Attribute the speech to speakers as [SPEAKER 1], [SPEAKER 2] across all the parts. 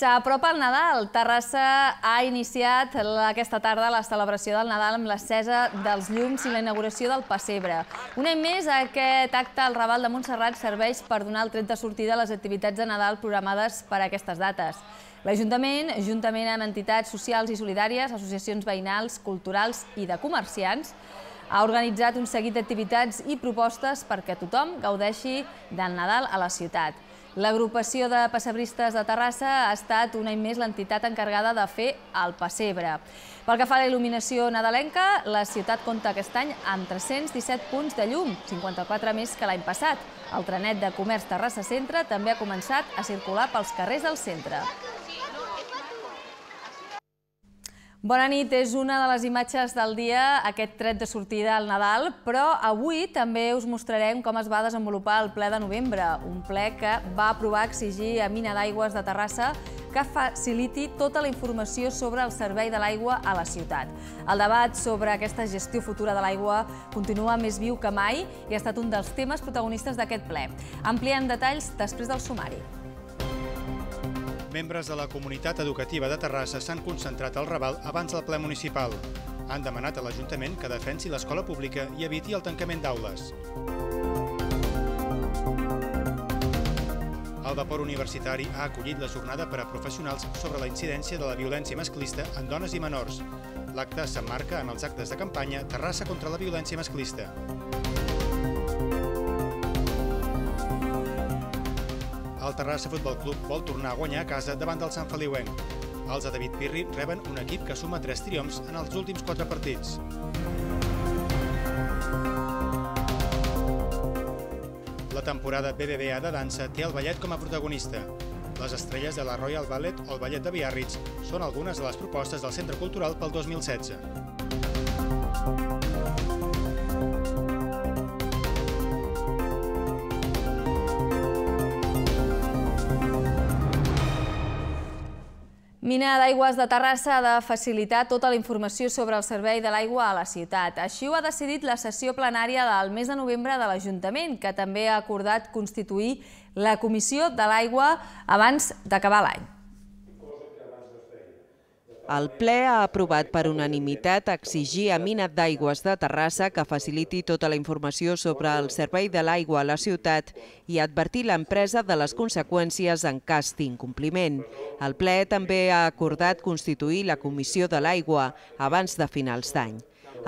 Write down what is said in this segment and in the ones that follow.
[SPEAKER 1] S'apropa el Nadal. Terrassa ha iniciat aquesta tarda la celebració del Nadal amb l'escesa dels llums i la inauguració del Passebre. Un any més, aquest acte al Raval de Montserrat serveix per donar el tret de sortida a les activitats de Nadal programades per a aquestes dates. L'Ajuntament, juntament amb entitats socials i solidàries, associacions veïnals, culturals i de comerciants, ha organitzat un seguit d'activitats i propostes perquè tothom gaudeixi del Nadal a la ciutat. L'agrupació de passebristes de Terrassa ha estat un any més l'entitat encarregada de fer el pessebre. Pel que fa a la il·luminació nadalenca, la ciutat compta aquest any amb 317 punts de llum, 54 més que l'any passat. El trenet de comerç Terrassa Centre també ha començat a circular pels carrers del centre. Bona nit, és una de les imatges del dia, aquest tret de sortida al Nadal, però avui també us mostrarem com es va desenvolupar el ple de novembre, un ple que va aprovar exigir a Mina d'Aigües de Terrassa que faciliti tota la informació sobre el servei de l'aigua a la ciutat. El debat sobre aquesta gestió futura de l'aigua continua més viu que mai i ha estat un dels temes protagonistes d'aquest ple. Ampliem detalls després del sumari
[SPEAKER 2] membres de la comunitat educativa de Terrassa s'han concentrat al Raval abans del ple municipal. Han demanat a l'Ajuntament que defensi l'escola pública i eviti el tancament d'aules. El vapor universitari ha acollit la jornada per a professionals sobre la incidència de la violència masclista en dones i menors. L'acte s'emmarca en els actes de campanya Terrassa contra la violència masclista. El Terrassa Futbol Club vol tornar a guanyar a casa davant del Sant Feliuenc. Els de David Pirri reben un equip que suma 3 triomps en els últims 4 partits. La temporada BBVA de dansa té el ballet com a protagonista. Les estrelles de la Royal Ballet o el Ballet de Biarritz són algunes de les propostes del Centre Cultural pel 2016.
[SPEAKER 1] Mina d'Aigües de Terrassa ha de facilitar tota la informació sobre el servei de l'aigua a la ciutat. Així ho ha decidit la sessió plenària del mes de novembre de l'Ajuntament, que també ha acordat constituir la Comissió de l'Aigua abans d'acabar l'any.
[SPEAKER 3] El ple ha aprovat per unanimitat exigir a Mina d'Aigües de Terrassa que faciliti tota la informació sobre el servei de l'aigua a la ciutat i advertir l'empresa de les conseqüències en cas d'incompliment. El ple també ha acordat constituir la Comissió de l'Aigua abans de finals d'any.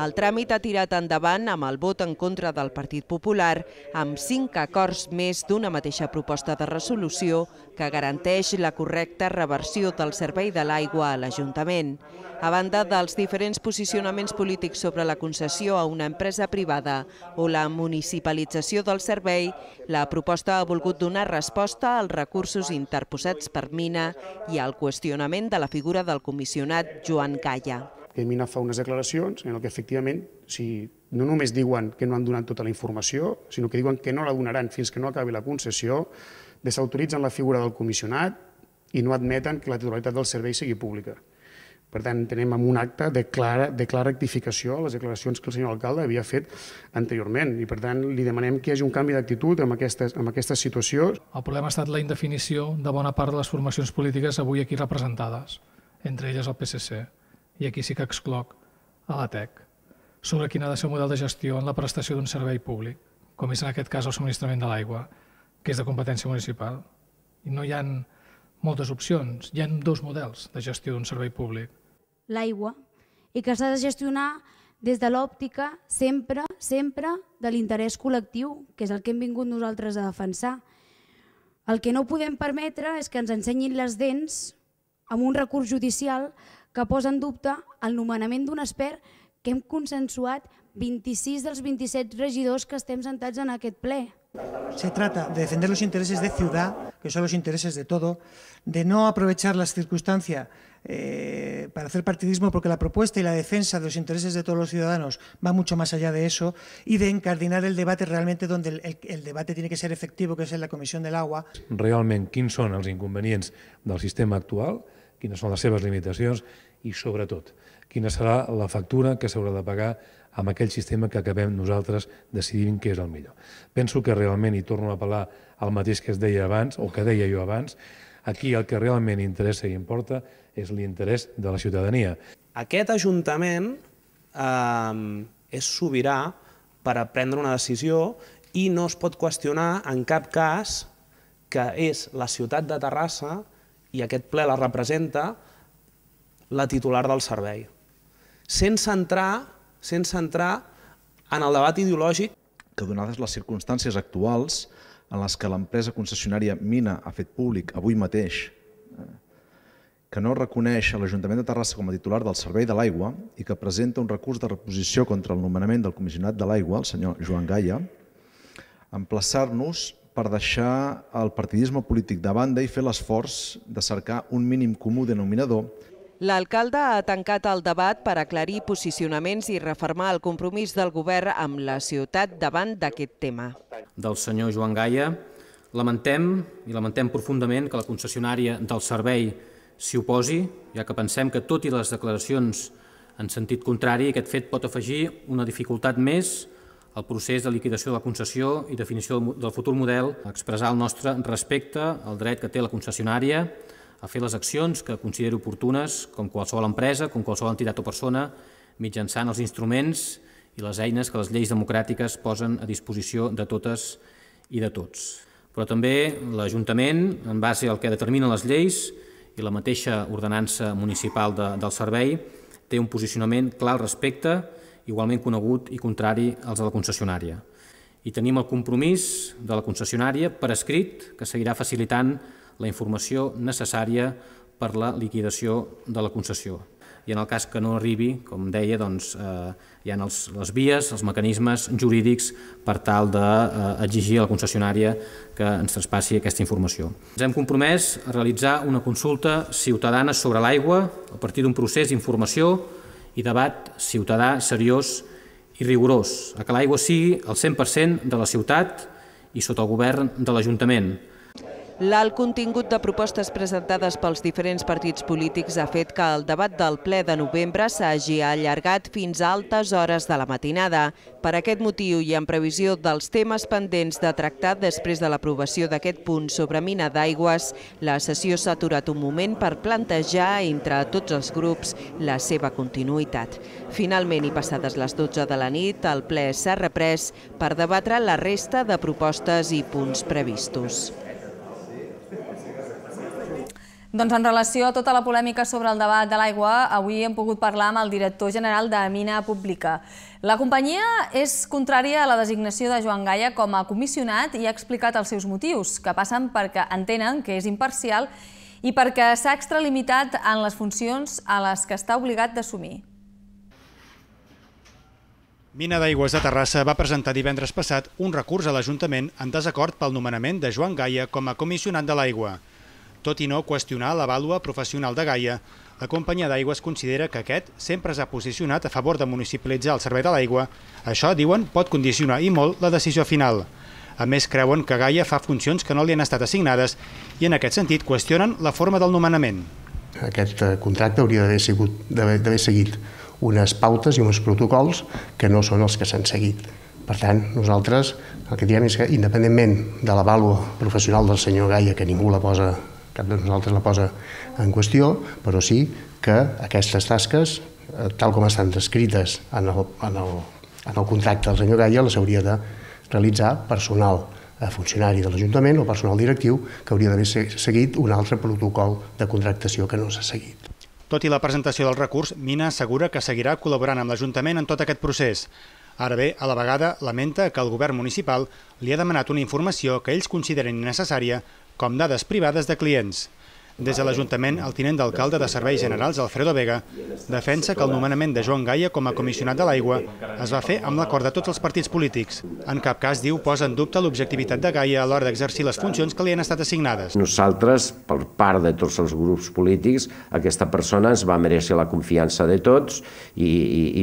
[SPEAKER 3] El tràmit ha tirat endavant amb el vot en contra del Partit Popular, amb cinc acords més d'una mateixa proposta de resolució que garanteix la correcta reversió del servei de l'aigua a l'Ajuntament. A banda dels diferents posicionaments polítics sobre la concessió a una empresa privada o la municipalització del servei, la proposta ha volgut donar resposta als recursos interposats per Mina i al qüestionament de la figura del comissionat Joan Calla
[SPEAKER 2] que Mina fa unes declaracions en el que efectivament, si no només diuen que no han donat tota la informació, sinó que diuen que no la donaran fins que no acabi la concessió, desautoritzen la figura del comissionat i no admeten que la titularitat del servei sigui pública. Per tant, tenem amb un acte de clara, de clara rectificació a les declaracions que el senyor alcalde havia fet anteriorment i, per tant, li demanem que hi hagi un canvi d'actitud amb, aquestes, amb aquestes situacions.
[SPEAKER 4] El problema ha estat la indefinició de bona part de les formacions polítiques avui aquí representades, entre elles el PSC i aquí sí que excloc a TEC, sobre quin ha de ser el model de gestió en la prestació d'un servei públic, com és en aquest cas el subministrament de l'aigua, que és de competència municipal. I no hi ha moltes opcions, hi ha dos models de gestió d'un servei públic.
[SPEAKER 5] L'aigua, i que s'ha de gestionar des de l'òptica sempre, sempre de l'interès col·lectiu, que és el que hem vingut nosaltres a defensar. El que no podem permetre és que ens ensenyin les dents amb un recurs judicial que posa en dubte el nomenament d'un expert que hem consensuat 26 dels 27 regidors que estem sentats en aquest ple.
[SPEAKER 2] Se trata de defender los intereses de ciudad, que son los intereses de todo, de no aprovechar las circunstancias eh, para hacer partidismo, porque la propuesta y la defensa de los intereses de todos los ciudadanos va mucho más allá de eso, y de encardinar el debate realmente donde el, el, el debate tiene que ser efectivo, que es en la Comisión del Agua.
[SPEAKER 6] Realment, quins són els inconvenients del sistema actual? quines són les seves limitacions i, sobretot, quina serà la factura que s'haurà de pagar amb aquell sistema que acabem nosaltres decidint què és el millor. Penso que realment, i torno a apel·lar al mateix que es deia abans, o que deia jo abans, aquí el que realment interessa i importa és l'interès de la ciutadania. Aquest Ajuntament
[SPEAKER 7] eh, és sobirà per a prendre una decisió i no es pot qüestionar en cap cas que és la ciutat de Terrassa i aquest ple la representa la titular del servei, sense entrar, sense entrar en el debat ideològic que donades les circumstàncies actuals en les que l'empresa concessionària Mina ha fet públic avui mateix eh, que no reconeix a l'Ajuntament de Terrassa com a titular del Servei de l'Aigua i que presenta un recurs de reposició contra el nomenament del comissionat de l'aigua, el senyor Joan Gaia, emplaçar-nos per deixar el partidisme polític de banda i fer l'esforç de cercar un
[SPEAKER 8] mínim comú denominador
[SPEAKER 3] L'alcalde ha tancat el debat per aclarir posicionaments i refermar el compromís del govern amb la ciutat davant d'aquest tema.
[SPEAKER 8] Del senyor Joan Gaia, lamentem i lamentem profundament que la concessionària del servei s'hi oposi, ja que pensem que, tot i les declaracions en sentit contrari, aquest fet pot afegir una dificultat més el procés de liquidació de la concessió i definició del futur model, expressar el nostre respecte al dret que té la concessionària a fer les accions que considero oportunes, com qualsevol empresa, com qualsevol entitat o persona, mitjançant els instruments i les eines que les lleis democràtiques posen a disposició de totes i de tots. Però també l'Ajuntament, en base al que determinen les lleis i la mateixa ordenança municipal de, del servei, té un posicionament clar al respecte igualment conegut i contrari als de la concessionària. I tenim el compromís de la concessionària per escrit que seguirà facilitant la informació necessària per la liquidació de la concessió. I en el cas que no arribi, com deia, doncs, eh, hi ha els, les vies, els mecanismes jurídics per tal d'exigir de, eh, a la concessionària que ens traspassi aquesta informació. Ens hem compromès a realitzar una consulta ciutadana sobre l'aigua a partir d'un procés d'informació i debat ciutadà seriós i rigorós, a que l'aigua sigui el 100% de la ciutat i sota el govern de l'Ajuntament,
[SPEAKER 3] L'alt contingut de propostes presentades pels diferents partits polítics ha fet que el debat del ple de novembre s'hagi allargat fins a altes hores de la matinada. Per aquest motiu i en previsió dels temes pendents de tractar després de l'aprovació d'aquest punt sobre mina d'aigües, la sessió s'ha aturat un moment per plantejar entre tots els grups la seva continuïtat. Finalment, i passades les 12 de la nit, el ple s'ha reprès per debatre la resta de propostes i punts previstos. Doncs en relació
[SPEAKER 1] a tota la polèmica sobre el debat de l'aigua, avui hem pogut parlar amb el director general de Mina Pública. La companyia és contrària a la designació de Joan Gaia com a comissionat i ha explicat els seus motius, que passen perquè entenen que és imparcial i perquè s'ha extralimitat en les funcions a les que està obligat d'assumir.
[SPEAKER 2] Mina d'Aigües de Terrassa va presentar divendres passat un recurs a l'Ajuntament en desacord pel nomenament de Joan Gaia com a comissionat de l'aigua. Tot i no qüestionar la vàlua professional de Gaia, la companyia d'aigües considera que aquest sempre s'ha posicionat a favor de municipalitzar el servei de l'aigua. Això, diuen, pot condicionar i molt la decisió final. A més, creuen que Gaia fa funcions que no li han estat assignades i en aquest sentit qüestionen la forma del nomenament. Aquest eh, contracte hauria d'haver seguit unes pautes i uns protocols que no són els que s'han seguit. Per tant, nosaltres el que diem és que, independentment de la vàlua professional del senyor Gaia, que ningú la posa cap de nosaltres la posa en qüestió, però sí que aquestes tasques, eh, tal com estan descrites en el, en el, en el contracte del senyor Gaia, les hauria de realitzar personal eh, funcionari de l'Ajuntament o personal directiu que hauria d'haver seguit un altre protocol de contractació que no s'ha seguit. Tot i la presentació del recurs, Mina assegura que seguirà col·laborant amb l'Ajuntament en tot aquest procés. Ara bé, a la vegada, lamenta que el govern municipal li ha demanat una informació que ells consideren necessària com dades privades de clients. Des de l'Ajuntament, el tinent d'alcalde de Serveis Generals, Alfredo Vega, defensa que el nomenament de Joan Gaia com a comissionat de l'aigua es va fer amb l'acord de tots els partits polítics. En cap cas, diu, posa en dubte l'objectivitat de Gaia a l'hora d'exercir les funcions que li han estat assignades.
[SPEAKER 8] Nosaltres, per part de tots els grups polítics, aquesta persona ens va mereixer la confiança de tots i, i,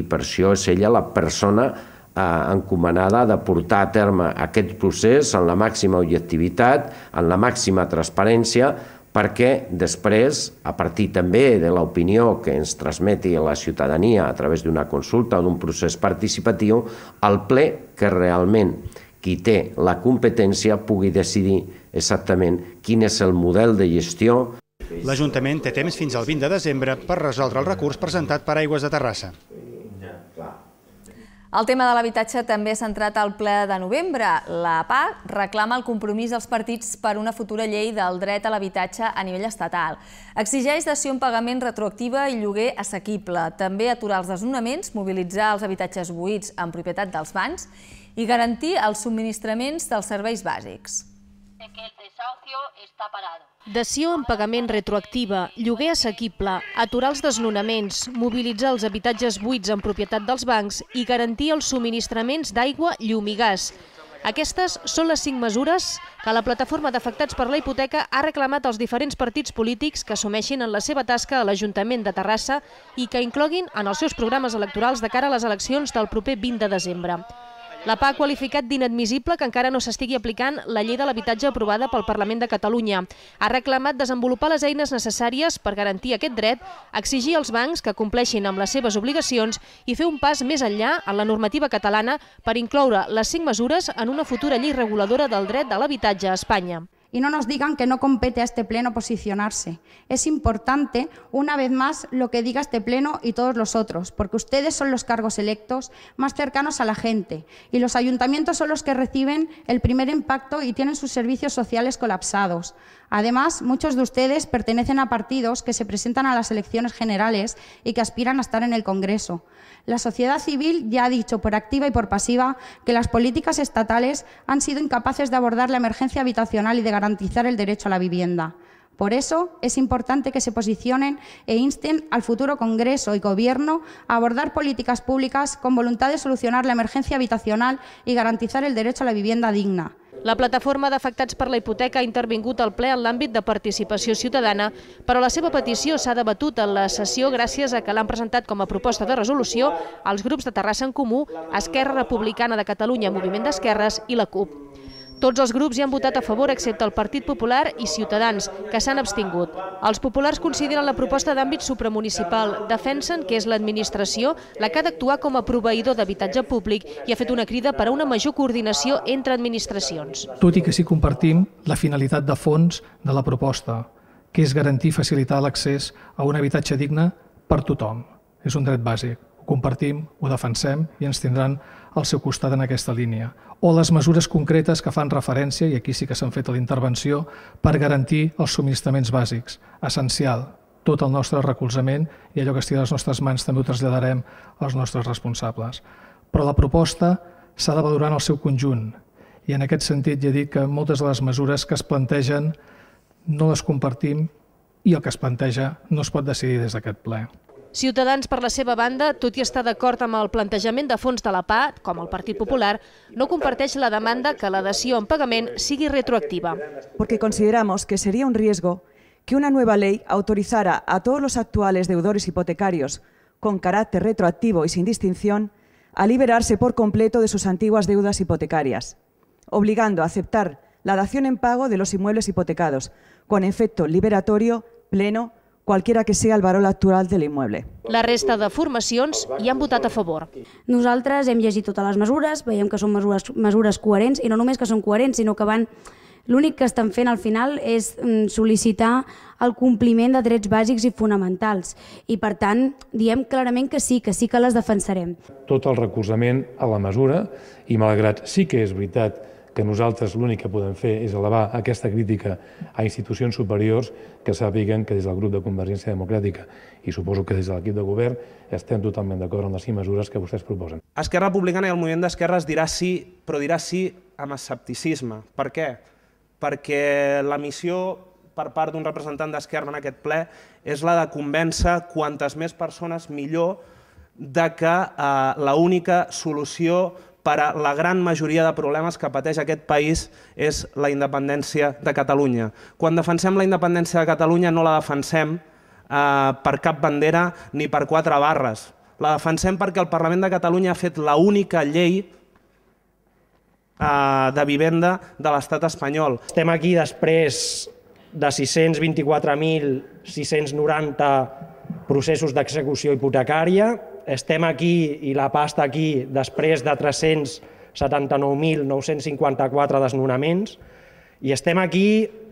[SPEAKER 8] i per això és ella la persona Eh, encomanada de portar a terme aquest procés en la màxima objectivitat, en la màxima transparència, perquè després, a partir també de l'opinió que ens transmeti la ciutadania a través d'una consulta o d'un procés participatiu, el ple que realment qui té la competència pugui decidir exactament quin és el model de gestió.
[SPEAKER 2] L'Ajuntament té temps fins al 20 de desembre per resoldre el recurs presentat per Aigües de Terrassa.
[SPEAKER 1] El tema de l'habitatge també s'ha centrat al ple de novembre. La PA reclama el compromís dels partits per una futura llei del dret a l'habitatge a nivell estatal. Exigeix dació un pagament retroactiva i lloguer assequible. També aturar els desnonaments, mobilitzar els habitatges buits en propietat dels bancs i garantir els subministraments dels serveis
[SPEAKER 9] bàsics que el desahucio está parado. Dació en pagament retroactiva, lloguer assequible, aturar els desnonaments, mobilitzar els habitatges buits en propietat dels bancs i garantir els subministraments d'aigua, llum i gas. Aquestes són les cinc mesures que la plataforma d'afectats per la hipoteca ha reclamat als diferents partits polítics que assumeixin en la seva tasca a l'Ajuntament de Terrassa i que incloguin en els seus programes electorals de cara a les eleccions del proper 20 de desembre. La PA ha qualificat d'inadmissible que encara no s'estigui aplicant la llei de l'habitatge aprovada pel Parlament de Catalunya. Ha reclamat desenvolupar les eines necessàries per garantir aquest dret, exigir als bancs que compleixin amb les seves obligacions i fer un pas més enllà en la normativa catalana per incloure les cinc mesures en una futura llei reguladora del dret de l'habitatge a Espanya. y no nos digan que no compete a este Pleno posicionarse. Es
[SPEAKER 5] importante, una vez más, lo que diga este Pleno y todos los otros, porque ustedes son los cargos electos más cercanos a la gente y los ayuntamientos son los que reciben el primer impacto y tienen sus servicios sociales colapsados. Además, muchos de ustedes pertenecen a partidos que se presentan a las elecciones generales y que aspiran a estar en el Congreso. La sociedad civil ya ha dicho por activa y por pasiva que las políticas estatales han sido incapaces de abordar la emergencia habitacional y de garantizar el derecho a la vivienda. Por eso es importante que se posicionen e insten al futuro Congreso y Gobierno a abordar políticas públicas con
[SPEAKER 9] voluntad de solucionar la emergencia habitacional y garantizar el derecho a la vivienda digna. La plataforma d'afectats per la hipoteca ha intervingut al ple en l'àmbit de participació ciutadana, però la seva petició s'ha debatut en la sessió gràcies a que l'han presentat com a proposta de resolució els grups de Terrassa en Comú, Esquerra Republicana de Catalunya, Moviment d'Esquerres i la CUP. Tots els grups hi han votat a favor excepte el Partit Popular i Ciutadans, que s'han abstingut. Els populars consideren la proposta d'àmbit supramunicipal, defensen que és l'administració la que ha d'actuar com a proveïdor d'habitatge públic i ha fet una crida per a una major coordinació entre administracions.
[SPEAKER 4] Tot i que sí compartim la finalitat de fons de la proposta, que és garantir i facilitar l'accés a un habitatge digne per tothom. És un dret bàsic. Ho compartim, ho defensem i ens tindran al seu costat en aquesta línia, o les mesures concretes que fan referència, i aquí sí que s'han fet a la intervenció, per garantir els subministraments bàsics. Essencial, tot el nostre recolzament i allò que estigui a les nostres mans també ho traslladarem als nostres responsables. Però la proposta s'ha de valorar en el seu conjunt i en aquest sentit ja he dit que moltes de les mesures que es plantegen no les compartim i el que es planteja no es pot decidir des d'aquest ple.
[SPEAKER 9] Ciutadans, per la seva banda, tot i estar d'acord amb el plantejament de fons de la PA, com el Partit Popular, no comparteix la demanda que la dación en pagament sigui retroactiva.
[SPEAKER 3] Porque consideramos que sería un riesgo que una nueva ley autorizara a todos los actuales deudores hipotecarios con carácter retroactivo y sin distinción a liberarse por completo de sus antiguas deudas hipotecarias, obligando a aceptar la dación en pago de los inmuebles hipotecados, con efecto liberatorio pleno cualquiera que sigui el valor actual de l'immoble.
[SPEAKER 9] La resta de formacions hi han votat a favor.
[SPEAKER 5] Nosaltres hem llegit totes les mesures, veiem que són mesures, mesures coherents, i no només que són coherents, sinó que van L'únic que estan fent al final és mm, sol·licitar el compliment de drets bàsics i fonamentals i, per tant, diem clarament que sí, que sí que les defensarem.
[SPEAKER 6] Tot el recolzament a la mesura i, malgrat sí que és veritat que nosaltres l'únic que podem fer és elevar aquesta crítica a institucions superiors que sàpiguen que des del grup de Convergència Democràtica i suposo que des de l'equip de govern estem totalment d'acord amb les cinc mesures que vostès proposen.
[SPEAKER 7] Esquerra Republicana i el moviment d'Esquerres dirà sí, però dirà sí amb escepticisme. Per què? Perquè la missió per part d'un representant d'Esquerra en aquest ple és la de convèncer quantes més persones millor de que eh, l'única solució per a la gran majoria de problemes que pateix aquest país és la independència de Catalunya. Quan defensem la independència de Catalunya no la defensem eh, per cap bandera ni per quatre barres. La defensem perquè el Parlament de Catalunya ha fet l'única llei eh, de vivenda de l'estat espanyol. Estem aquí després de 624.690 processos d'execució hipotecària, estem aquí i la pasta aquí després de 379.954 desnonaments i estem aquí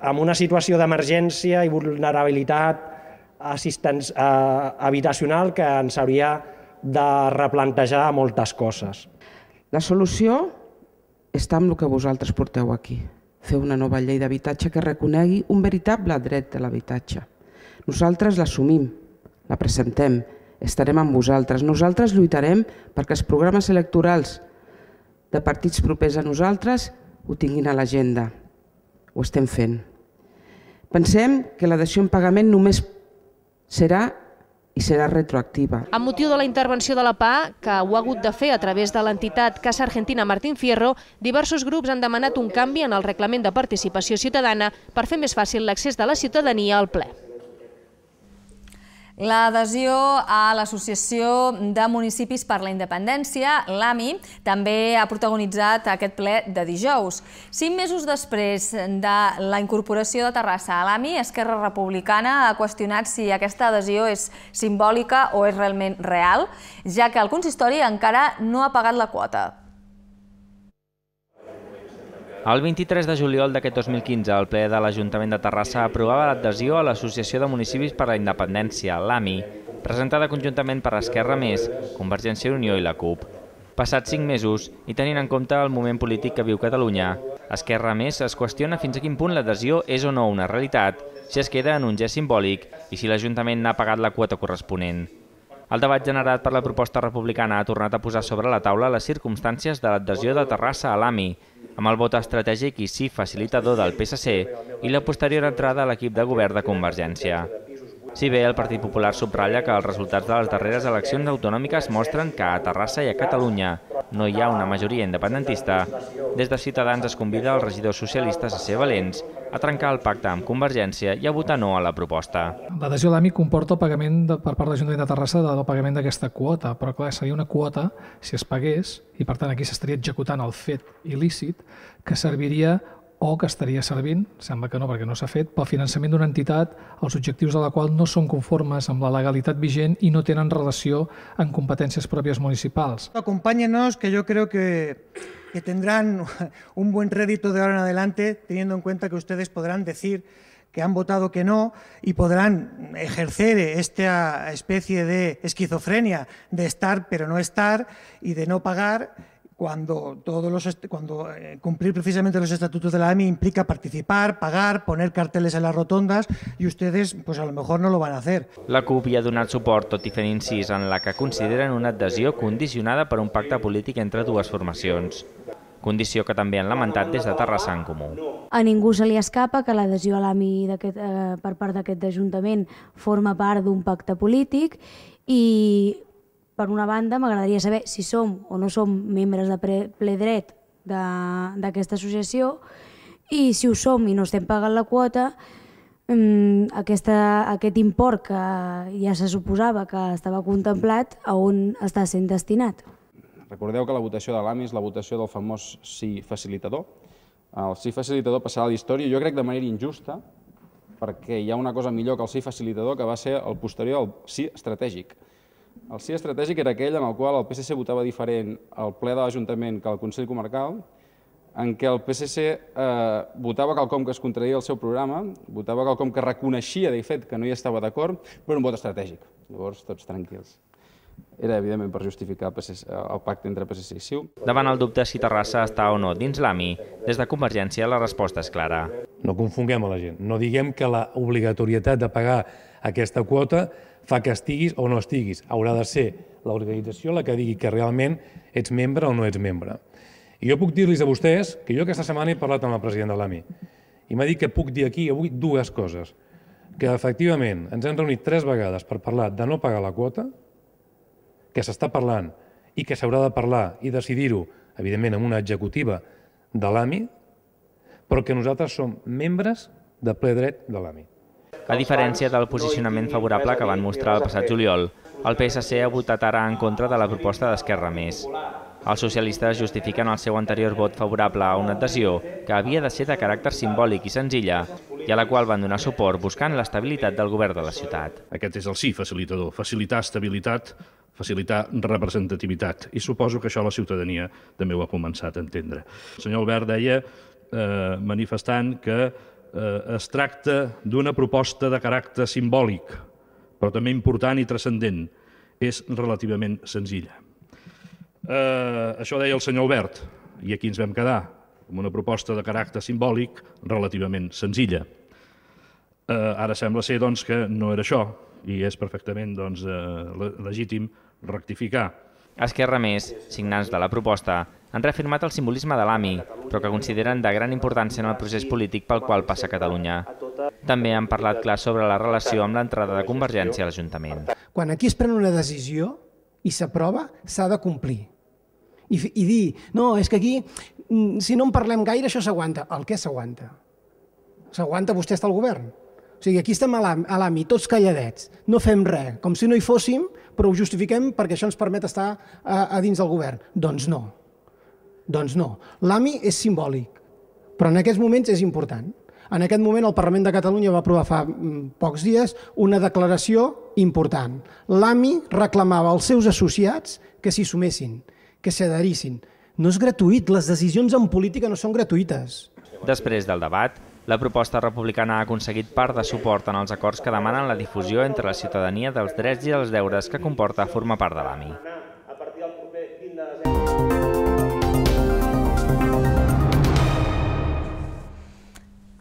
[SPEAKER 7] amb una situació d'emergència i vulnerabilitat eh, habitacional que ens hauria de replantejar moltes
[SPEAKER 3] coses. La solució està en el que vosaltres porteu aquí, fer una nova llei d'habitatge que reconegui un veritable dret de l'habitatge. Nosaltres l'assumim, la presentem, estarem amb vosaltres. Nosaltres lluitarem perquè els programes electorals de partits propers a nosaltres ho tinguin a l'agenda. Ho estem fent. Pensem que la deixió en pagament només serà i serà retroactiva.
[SPEAKER 9] Amb motiu de la intervenció de la PA, que ho ha hagut de fer a través de l'entitat Casa Argentina Martín Fierro, diversos grups han demanat un canvi en el reglament de participació ciutadana per fer més fàcil l'accés de la ciutadania al ple.
[SPEAKER 1] L'adhesió a l'Associació de Municipis per la Independència, l'AMI, també ha protagonitzat aquest ple de dijous. Cinc mesos després de la incorporació de Terrassa a l'AMI, Esquerra Republicana ha qüestionat si aquesta adhesió és simbòlica o és realment real, ja que el consistori encara no ha pagat la quota.
[SPEAKER 10] El 23 de juliol d'aquest 2015, el ple de l'Ajuntament de Terrassa aprovava l'adhesió a l'Associació de Municipis per a la Independència, l'AMI, presentada conjuntament per Esquerra Més, Convergència i Unió i la CUP. Passats cinc mesos, i tenint en compte el moment polític que viu Catalunya, Esquerra Més es qüestiona fins a quin punt l'adhesió és o no una realitat, si es queda en un gest simbòlic i si l'Ajuntament n'ha pagat la quota corresponent. El debat generat per la proposta republicana ha tornat a posar sobre la taula les circumstàncies de l'adhesió de Terrassa a l'AMI, amb el vot estratègic i sí facilitador del PSC i la posterior entrada a l'equip de govern de Convergència. Si bé el Partit Popular subratlla que els resultats de les darreres eleccions autonòmiques mostren que a Terrassa i a Catalunya no hi ha una majoria independentista, des de Ciutadans es convida als regidors socialistes a ser valents, a trencar el pacte amb Convergència i a votar no a la proposta.
[SPEAKER 4] L'adhesió d'AMI comporta el pagament de, per part de l'Ajuntament de Terrassa del pagament d'aquesta quota, però clar, seria una quota si es pagués, i per tant aquí s'estaria executant el fet il·lícit, que serviria o que estaria servint, sembla que no perquè no s'ha fet, pel finançament d'una entitat els objectius de la qual no són conformes amb la legalitat vigent i no tenen relació en competències pròpies municipals.
[SPEAKER 2] Acompáñenos, que yo creo que, que tendrán un buen rédito de ahora en adelante, teniendo en cuenta que ustedes podrán decir que han votado que no y podrán ejercer esta especie de esquizofrenia de estar pero no estar y de no pagar cuando, todos los cuando eh, cumplir precisamente los estatutos de la AMI implica participar, pagar, poner carteles en las rotondas i ustedes pues a lo mejor no lo van a hacer.
[SPEAKER 10] La CUP hi ha donat suport, tot i fent incís en la que consideren una adhesió condicionada per un pacte polític entre dues formacions condició que també han lamentat des de Terrassa en Comú.
[SPEAKER 5] A ningú se li escapa que l'adhesió a l'AMI eh, per part d'aquest Ajuntament forma part d'un pacte polític i per una banda, m'agradaria saber si som o no som membres de ple dret d'aquesta associació i si ho som i no estem pagant la quota, mm, aquesta, aquest import que ja se suposava que estava contemplat, a on està sent destinat?
[SPEAKER 4] Recordeu que la votació de l'AMI és la votació del famós sí facilitador. El sí facilitador passarà a la història, jo crec de manera injusta, perquè hi ha una cosa millor que el sí facilitador, que va ser el posterior el sí estratègic. El sí estratègic era aquell amb el qual el PSC votava diferent al ple de l'Ajuntament que al Consell Comarcal, en què el PSC eh, votava quelcom que es contradia el seu programa, votava quelcom que reconeixia, de fet, que no hi estava d'acord, però un vot estratègic. Llavors, tots tranquils. Era, evidentment, per justificar el, PSC, el pacte entre PSC i CiU.
[SPEAKER 10] Davant el dubte si Terrassa està o no dins l'AMI, des de Convergència la resposta és clara.
[SPEAKER 6] No confonguem a la gent. No diguem que l'obligatorietat de pagar aquesta quota fa que estiguis o no estiguis. Haurà de ser l'organització la que digui que realment ets membre o no ets membre. I jo puc dir-los a vostès que jo aquesta setmana he parlat amb el president de l'AMI i m'ha dit que puc dir aquí avui dues coses. Que efectivament ens hem reunit tres vegades per parlar de no pagar la quota, que s'està parlant i que s'haurà de parlar i decidir-ho, evidentment, amb una executiva de l'AMI, però que nosaltres som membres de ple dret de l'AMI a diferència del posicionament favorable
[SPEAKER 10] que van mostrar el passat juliol. El PSC ha votat ara en contra de la proposta d'Esquerra Més. Els socialistes justifiquen el seu anterior vot favorable a una adhesió que havia de ser de caràcter simbòlic i senzilla i a la qual van donar suport buscant l'estabilitat del govern de la ciutat.
[SPEAKER 11] Aquest és el sí facilitador, facilitar estabilitat, facilitar representativitat. I suposo que això la ciutadania també ho ha començat a entendre. El senyor Albert deia, eh, manifestant que eh, es tracta d'una proposta de caràcter simbòlic, però també important i transcendent. És relativament senzilla. Eh, això deia el senyor Albert, i aquí ens vam quedar, amb una proposta de caràcter simbòlic relativament senzilla. Eh, ara sembla ser doncs, que no era això, i és perfectament doncs, eh, legítim rectificar
[SPEAKER 10] Esquerra Més, signants de la proposta, han reafirmat el simbolisme de l'AMI, però que consideren de gran importància en el procés polític pel qual passa Catalunya. També han parlat clar sobre la relació amb l'entrada de Convergència a l'Ajuntament.
[SPEAKER 2] Quan aquí es pren una decisió i s'aprova, s'ha de complir. I, I dir, no, és que aquí, mm, si no en parlem gaire, això s'aguanta. El què s'aguanta? S'aguanta vostè estar al govern. O sigui, aquí estem a l'AMI, tots calladets, no fem res, com si no hi fóssim, però ho justifiquem perquè això ens permet estar a, a dins del govern. Doncs no. Doncs no. L'AMI és simbòlic, però en aquests moments és important. En aquest moment el Parlament de Catalunya va aprovar fa mm, pocs dies una declaració important. L'AMI reclamava als seus associats que s'hi sumessin, que s'adherissin. No és gratuït, les decisions en política no són gratuïtes.
[SPEAKER 10] Després del debat, la proposta republicana ha aconseguit part de suport en els acords que demanen la difusió entre la ciutadania dels drets i els deures que comporta formar part de l'AMI.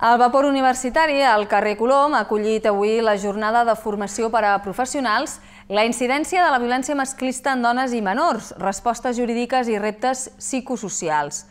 [SPEAKER 1] El vapor universitari al carrer Colom ha acollit avui la jornada de formació per a professionals la incidència de la violència masclista en dones i menors, respostes jurídiques i reptes psicosocials.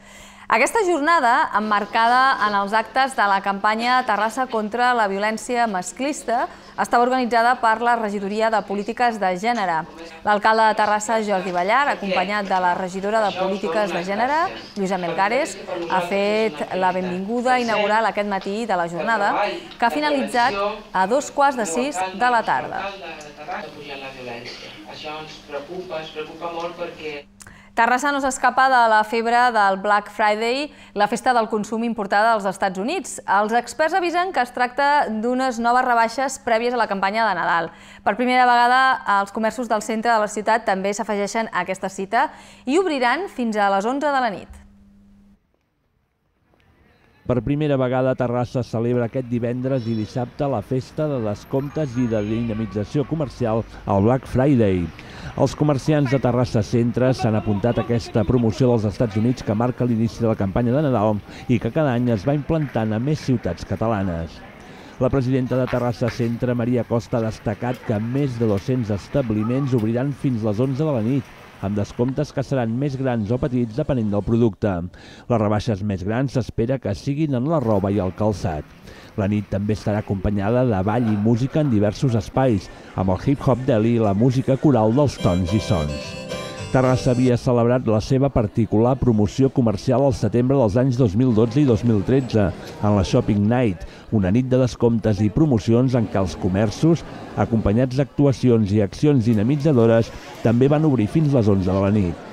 [SPEAKER 1] Aquesta jornada, emmarcada en els actes de la campanya Terrassa contra la violència masclista, estava organitzada per la Regidoria de Polítiques de Gènere. L'alcalde de Terrassa, Jordi Ballar, acompanyat de la regidora de Polítiques de Gènere, Lluïsa Melgares, ha fet la benvinguda inaugural aquest matí de la jornada, que ha finalitzat a dos quarts de sis de la tarda.
[SPEAKER 3] Això ens preocupa, ens preocupa molt perquè...
[SPEAKER 1] Terrassa no s'escapa de la febre del Black Friday, la festa del consum importada als Estats Units. Els experts avisen que es tracta d'unes noves rebaixes prèvies a la campanya de Nadal. Per primera vegada, els comerços del centre de la ciutat també s'afegeixen a aquesta cita i obriran fins a les 11 de la nit.
[SPEAKER 11] Per primera vegada, Terrassa celebra aquest divendres i dissabte la festa de descomptes i de dinamització comercial al Black Friday. Els comerciants de Terrassa Centre s'han apuntat a aquesta promoció dels Estats Units que marca l'inici de la campanya de Nadal i que cada any es va implantant a més ciutats catalanes. La presidenta de Terrassa Centre, Maria Costa, ha destacat que més de 200 establiments obriran fins les 11 de la nit amb descomptes que seran més grans o petits depenent del producte. Les rebaixes més grans s'espera que siguin en la roba i el calçat. La nit també estarà acompanyada de ball i música en diversos espais, amb el hip-hop deli i la música coral dels tons i sons. Terrassa havia celebrat la seva particular promoció comercial al setembre dels anys 2012 i 2013, en la Shopping Night, una nit de descomptes i promocions en què els comerços, acompanyats d'actuacions i accions dinamitzadores, també van obrir fins les 11 de la nit.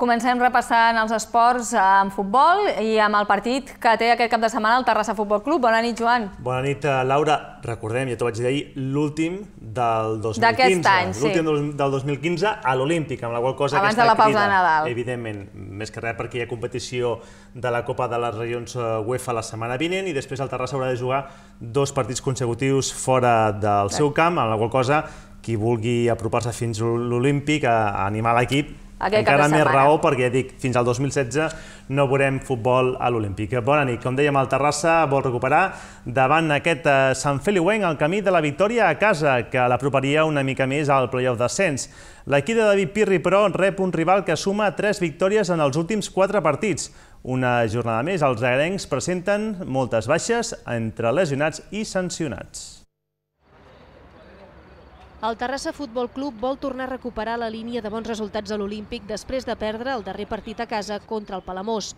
[SPEAKER 1] Comencem repassant els esports eh, amb futbol i amb el partit que té aquest cap de setmana el Terrassa Futbol Club. Bona nit, Joan.
[SPEAKER 12] Bona nit, eh, Laura. Recordem, ja t'ho vaig dir ahir, l'últim del 2015. D'aquest any, sí. L'últim del 2015 a l'Olímpic, amb la qual cosa Abans que està de la pausa de Nadal. Evidentment, més que res perquè hi ha competició de la Copa de les Regions eh, UEFA la setmana vinent i després el Terrassa haurà de jugar dos partits consecutius fora del seu camp, amb la qual cosa qui vulgui apropar-se fins a l'Olímpic a animar l'equip aquest Encara més raó perquè, ja dic, fins al 2016 no veurem futbol a l'Olímpic. Bona nit, com dèiem, el Terrassa vol recuperar davant aquest eh, Sant Feliuenc el camí de la victòria a casa, que l'aproparia una mica més al playoff descens. L'equip de David Pirri, però, rep un rival que suma 3 victòries en els últims 4 partits. Una jornada més, els agrencs presenten moltes baixes entre lesionats i sancionats.
[SPEAKER 9] El Terrassa Futbol Club vol tornar a recuperar la línia de bons resultats a l'Olímpic després de perdre el darrer partit a casa contra el Palamós.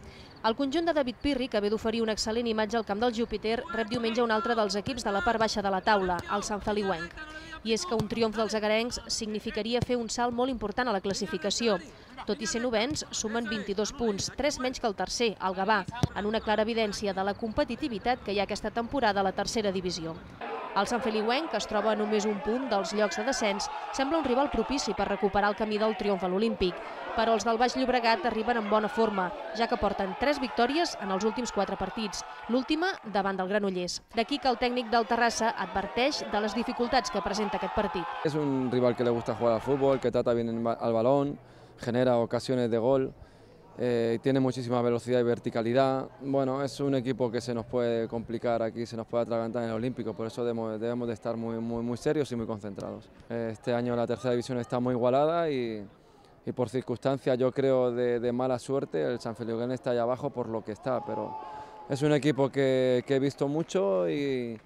[SPEAKER 9] El conjunt de David Pirri, que ve d'oferir una excel·lent imatge al camp del Júpiter, rep diumenge un altre dels equips de la part baixa de la taula, el Sant Feliuenc. I és que un triomf dels agarencs significaria fer un salt molt important a la classificació. Tot i ser novens, sumen 22 punts, 3 menys que el tercer, el Gavà, en una clara evidència de la competitivitat que hi ha aquesta temporada a la tercera divisió. El Sant Feliuenc, que es troba a només un punt dels llocs de descens, sembla un rival propici per recuperar el camí del triomf a l'Olímpic, però els del Baix Llobregat arriben en bona forma, ja que porten 3 victòries en els últims 4 partits, l'última davant del Granollers. D'aquí que el tècnic del Terrassa adverteix de les dificultats que presenta aquest partit.
[SPEAKER 10] És un rival que li gusta jugar al futbol, que trata bien el balón, genera ocasiones de gol, eh, tiene muchísima velocidad y verticalidad. Bueno, es un equipo que se nos puede complicar aquí, se nos puede atragantar en el Olímpico, por eso debemos, de estar muy, muy, muy serios y muy concentrados. Este año la tercera división está muy igualada y, por circunstancia yo creo, de, mala suerte, el San Felipe está allá abajo por lo que está, pero es un equipo que he visto mucho y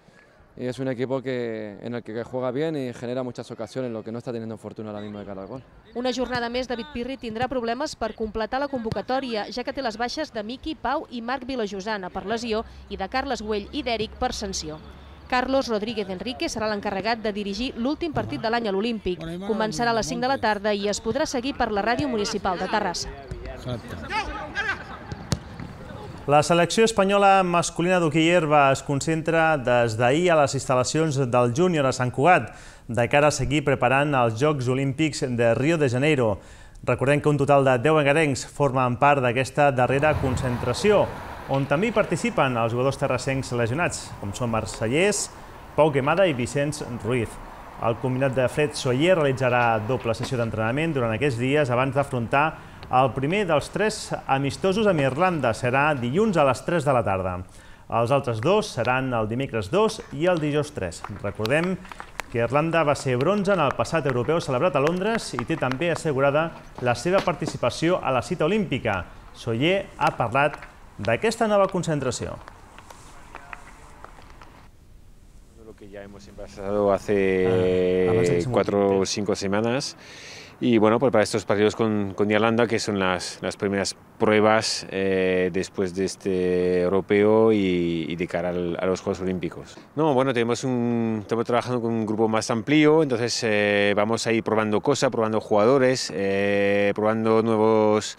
[SPEAKER 10] y es un equipo que, en el que, que, juega bien y genera muchas ocasiones, lo que no está teniendo fortuna ahora mismo de cara al gol.
[SPEAKER 9] Una jornada més, David Pirri tindrà problemes per completar la convocatòria, ja que té les baixes de Miqui, Pau i Marc Vilajosana per lesió i de Carles Güell i d'Eric per sanció. Carlos Rodríguez Enrique serà l'encarregat de dirigir l'últim partit de l'any a l'Olímpic. Començarà a les 5 de la tarda i es podrà seguir per la ràdio municipal de Terrassa. Exacte.
[SPEAKER 12] La selecció espanyola masculina d'hoquei herba es concentra des d'ahir a les instal·lacions del júnior a Sant Cugat, de cara a seguir preparant els Jocs Olímpics de Rio de Janeiro. Recordem que un total de 10 engarencs formen part d'aquesta darrera concentració, on també participen els jugadors terrassencs lesionats, com són Marcellers, Pau Quemada i Vicenç Ruiz. El combinat de Fred Soyer realitzarà doble sessió d'entrenament durant aquests dies abans d'afrontar el primer dels tres amistosos amb Irlanda. Serà dilluns a les 3 de la tarda. Els altres dos seran el dimecres 2 i el dijous 3. Recordem que Irlanda va ser bronze en el passat europeu celebrat a Londres i té també assegurada la seva participació a la cita olímpica. Soyer ha parlat d'aquesta nova concentració. ya hemos empezado hace ah, cuatro o cinco semanas. Y bueno, pues para estos partidos con, con Irlanda, que son las, las primeras pruebas eh, después de este europeo y, de cara a los Juegos Olímpicos. No, bueno, tenemos un, estamos trabajando con un grupo más amplio, entonces eh, vamos a ir probando cosas, probando jugadores, eh, probando nuevos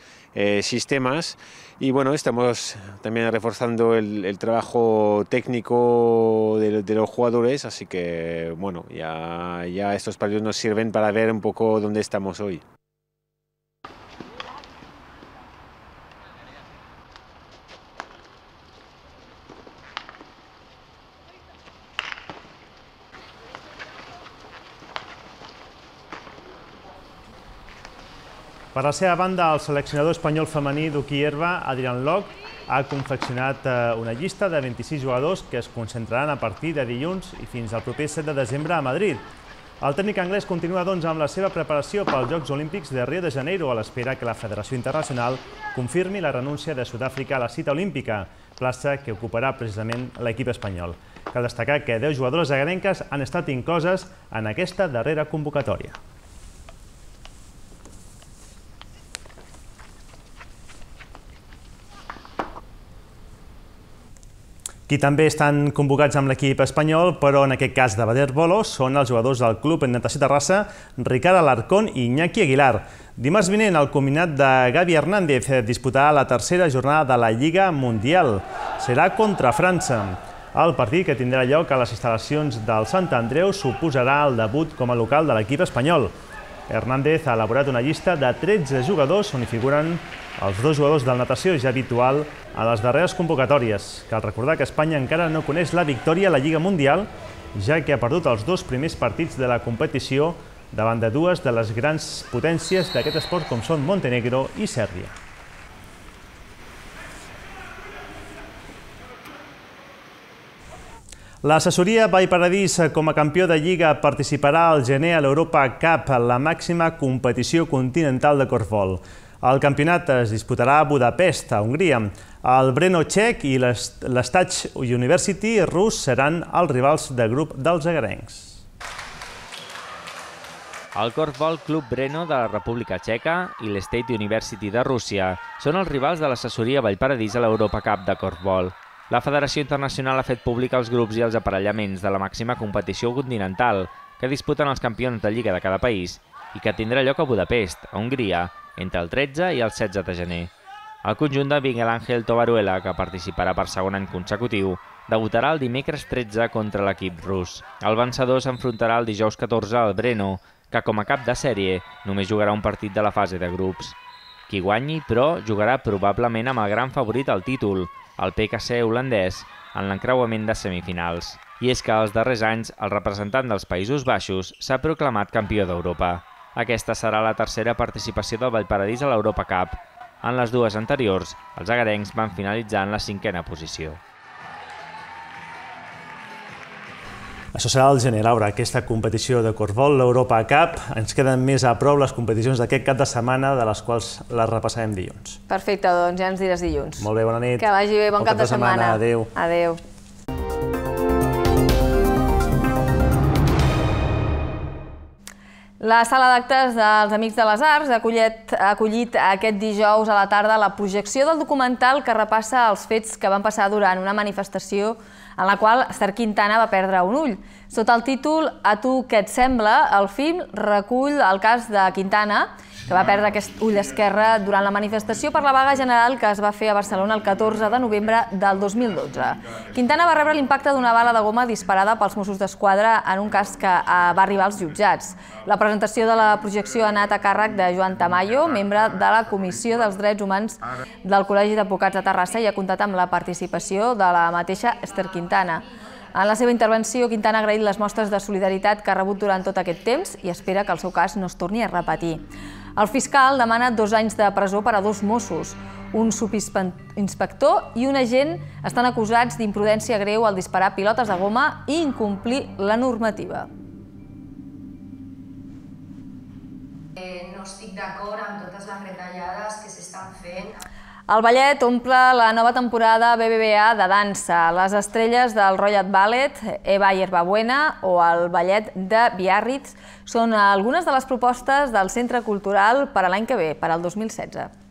[SPEAKER 12] sistemas. Y bueno, estamos también reforzando el, trabajo técnico de, los jugadores, así que bueno, ya, ya estos partidos nos sirven para ver un poco dónde estamos hoy. Per la seva banda, el seleccionador espanyol femení d'Uki herba, Adrián Locke, ha confeccionat eh, una llista de 26 jugadors que es concentraran a partir de dilluns i fins al proper 7 de desembre a Madrid. El tècnic anglès continua doncs amb la seva preparació pels Jocs Olímpics de Rio de Janeiro a l'espera que la Federació Internacional confirmi la renúncia de Sud-àfrica a la cita olímpica, plaça que ocuparà precisament l'equip espanyol. Cal destacar que 10 jugadores agrenques han estat incloses en aquesta darrera convocatòria. Qui també estan convocats amb l'equip espanyol, però en aquest cas de Bader Bolo, són els jugadors del club en natació Terrassa, Ricard Alarcón i Iñaki Aguilar. Dimarts vinent, el combinat de Gavi Hernández disputarà la tercera jornada de la Lliga Mundial. Serà contra França. El partit que tindrà lloc a les instal·lacions del Sant Andreu suposarà el debut com a local de l'equip espanyol. Hernández ha elaborat una llista de 13 jugadors on hi figuren els dos jugadors del natació ja habitual a les darreres convocatòries. Cal recordar que Espanya encara no coneix la victòria a la Lliga Mundial, ja que ha perdut els dos primers partits de la competició davant de dues de les grans potències d'aquest esport com són Montenegro i Sèrbia. L'assessoria Vallparadís com a campió de Lliga participarà al gener a l'Europa Cup, la màxima competició continental de Corfol. El campionat es disputarà a Budapest, a Hongria. El Breno Txec i l'Estat University rus seran els rivals de grup dels agarencs.
[SPEAKER 10] El Corfball Club Breno de la República Txeca i l'State University de Rússia són els rivals de l'assessoria Vallparadís a l'Europa Cup de Corfball. La Federació Internacional ha fet públic els grups i els aparellaments de la màxima competició continental que disputen els campions de Lliga de cada país i que tindrà lloc a Budapest, a Hongria, entre el 13 i el 16 de gener. El conjunt de Miguel Ángel Tovaruela, que participarà per segon any consecutiu, debutarà el dimecres 13 contra l'equip rus. El vencedor s'enfrontarà el dijous 14 al Breno, que com a cap de sèrie només jugarà un partit de la fase de grups. Qui guanyi, però, jugarà probablement amb el gran favorit al títol, al PKC holandès en l'encreuament de semifinals. I és que els darrers anys el representant dels Països Baixos s'ha proclamat campió d'Europa. Aquesta serà la tercera participació del Vallparadís a l'Europa Cup. En les dues anteriors, els agarencs van finalitzar en la cinquena posició.
[SPEAKER 12] Això serà el gener, Laura, aquesta competició de corbol, l'Europa Cup. Ens queden més a prop les competicions d'aquest cap de setmana, de les quals les repassarem dilluns.
[SPEAKER 1] Perfecte, doncs ja ens diràs dilluns.
[SPEAKER 12] Molt bé, bona nit. Que vagi bé, bon, cap, de, setmana. Adéu.
[SPEAKER 1] Adéu. La sala d'actes dels Amics de les Arts ha acollit, ha acollit aquest dijous a la tarda la projecció del documental que repassa els fets que van passar durant una manifestació en la qual Esther Quintana va perdre un ull. Sota el títol A tu què et sembla, el film recull el cas de Quintana, que va perdre aquest ull esquerre durant la manifestació per la vaga general que es va fer a Barcelona el 14 de novembre del 2012. Quintana va rebre l'impacte d'una bala de goma disparada pels Mossos d'Esquadra en un cas que eh, va arribar als jutjats. La presentació de la projecció ha anat a càrrec de Joan Tamayo, membre de la Comissió dels Drets Humans del Col·legi d'Advocats de Terrassa i ha comptat amb la participació de la mateixa Esther Quintana. En la seva intervenció, Quintana ha agraït les mostres de solidaritat que ha rebut durant tot aquest temps i espera que el seu cas no es torni a repetir. El fiscal demana dos anys de presó per a dos Mossos. Un subinspector i un agent estan acusats d'imprudència greu al disparar pilotes de goma i incomplir la normativa.
[SPEAKER 9] Eh, no estic d'acord amb totes les retallades que s'estan fent.
[SPEAKER 1] El ballet omple la nova temporada BBVA de dansa. Les estrelles del Royal Ballet, Eva Yerbabuena o el ballet de Biarritz són algunes de les propostes del Centre Cultural per a l'any que ve, per al 2016.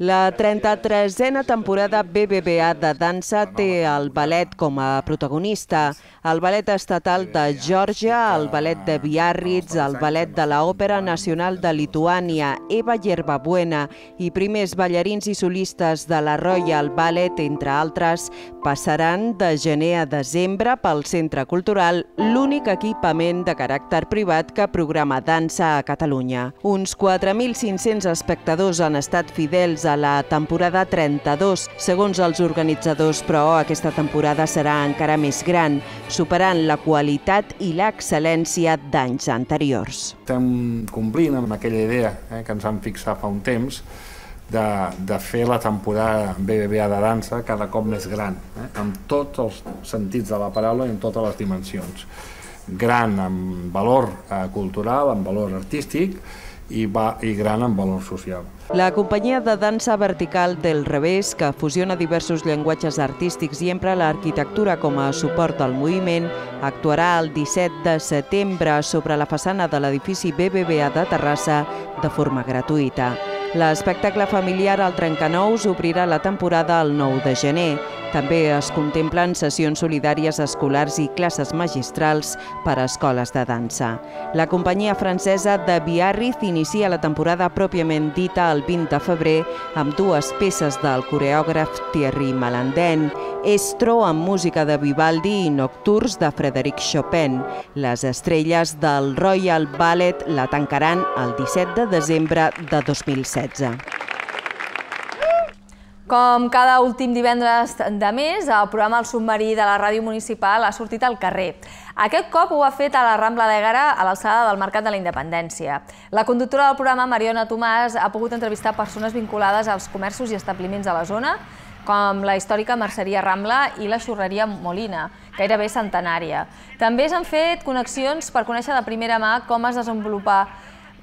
[SPEAKER 3] La 33a temporada BBVA de dansa té el ballet com a protagonista. El ballet estatal de Georgia, el ballet de Biarritz, el ballet de la Nacional de Lituània, Eva Yerbabuena i primers ballarins i solistes de la Royal Ballet, entre altres, passaran de gener a desembre pel Centre Cultural, l'únic equipament de caràcter privat que programa dansa a Catalunya. Uns 4.500 espectadors han estat fidels a la temporada 32. Segons els organitzadors, però, aquesta temporada serà encara més gran, superant la qualitat i l'excel·lència d'anys anteriors. Estem
[SPEAKER 6] complint amb aquella idea eh, que ens han fixat fa un temps de, de fer la temporada BBVA de dansa cada cop més gran, eh, amb tots els sentits de la paraula i en totes les dimensions. Gran amb valor eh, cultural, amb valor artístic, i, va, i gran en valor social.
[SPEAKER 3] La companyia de dansa vertical del revés, que fusiona diversos llenguatges artístics i empra l'arquitectura com a suport al moviment, actuarà el 17 de setembre sobre la façana de l'edifici BBVA de Terrassa de forma gratuïta. L'espectacle familiar al Trencanous obrirà la temporada el 9 de gener. També es contemplen sessions solidàries escolars i classes magistrals per a escoles de dansa. La companyia francesa de Biarritz inicia la temporada pròpiament dita el el 20 de febrer amb dues peces del coreògraf Thierry Malandén, Estro amb música de Vivaldi i Nocturns de Frédéric Chopin. Les estrelles del Royal Ballet la tancaran el 17 de desembre de 2016.
[SPEAKER 1] Com cada últim divendres de mes, el programa El Submarí de la Ràdio Municipal ha sortit al carrer. Aquest cop ho ha fet a la Rambla d'Egara, a l'alçada del Mercat de la Independència. La conductora del programa, Mariona Tomàs, ha pogut entrevistar persones vinculades als comerços i establiments de la zona, com la històrica Merceria Rambla i la xorreria Molina, gairebé centenària. També s'han fet connexions per conèixer de primera mà com es desenvolupa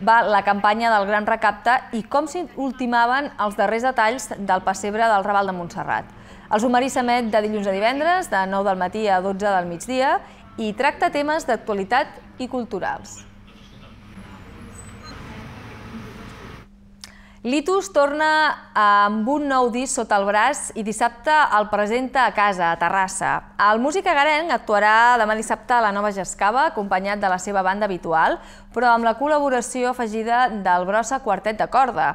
[SPEAKER 1] va la campanya del Gran Recapte i com s'ultimaven els darrers detalls del pessebre del Raval de Montserrat. El sumari s'emet de dilluns a divendres, de 9 del matí a 12 del migdia, i tracta temes d'actualitat i culturals. Litus torna amb un nou disc sota el braç i dissabte el presenta a casa, a Terrassa. El músic agarenc actuarà demà dissabte a la Nova Gescava, acompanyat de la seva banda habitual, però amb la col·laboració afegida del Brossa Quartet de Corda.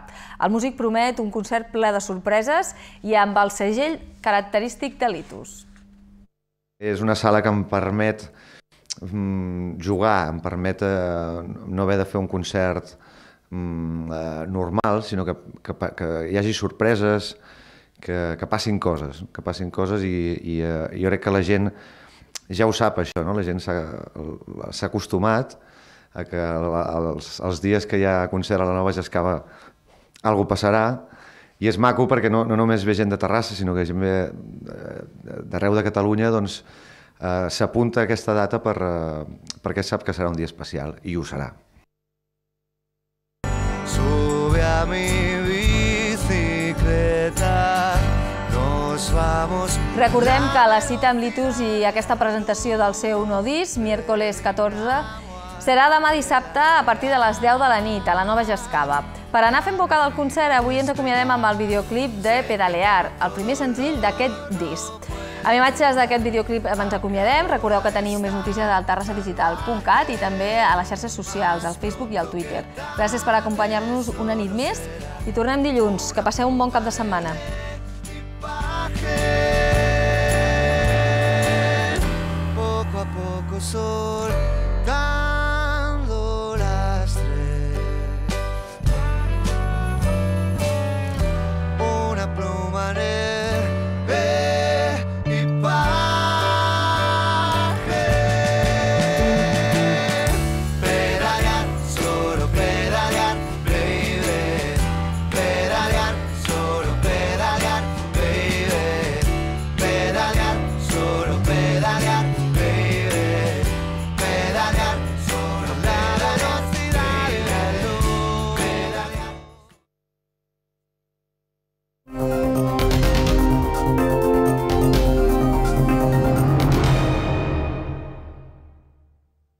[SPEAKER 1] El músic promet un concert ple de sorpreses i amb el segell característic de Litus.
[SPEAKER 6] És una sala que em permet mm, jugar, em permet eh, no haver de fer un concert mm, eh, normal, sinó que, que, que hi hagi sorpreses, que, que passin coses, que passin coses i, i eh, jo crec que la gent ja ho sap això, no? la gent s'ha acostumat a que la, els, els dies que hi ha concert a la Nova Jascava algo passarà i és maco perquè no, no només ve gent de Terrassa, sinó que gent ve eh, d'arreu de Catalunya, doncs eh, s'apunta aquesta data per, eh, perquè sap que serà un dia especial i ho serà. mi bicicleta nos vamos... Recordem que
[SPEAKER 1] la cita amb Litus i aquesta presentació del seu nou disc, miércoles 14, serà demà dissabte a partir de les 10 de la nit a la Nova Gescava. Per anar fent boca del concert, avui ens acomiadem amb el videoclip de Pedalear, el primer senzill d'aquest disc. Amb imatges d'aquest videoclip eh, ens acomiadem. Recordeu que teniu més notícies al terrassadigital.cat i també a les xarxes socials, al Facebook i al Twitter. Gràcies per acompanyar-nos una nit més i tornem dilluns. Que passeu un bon cap de setmana.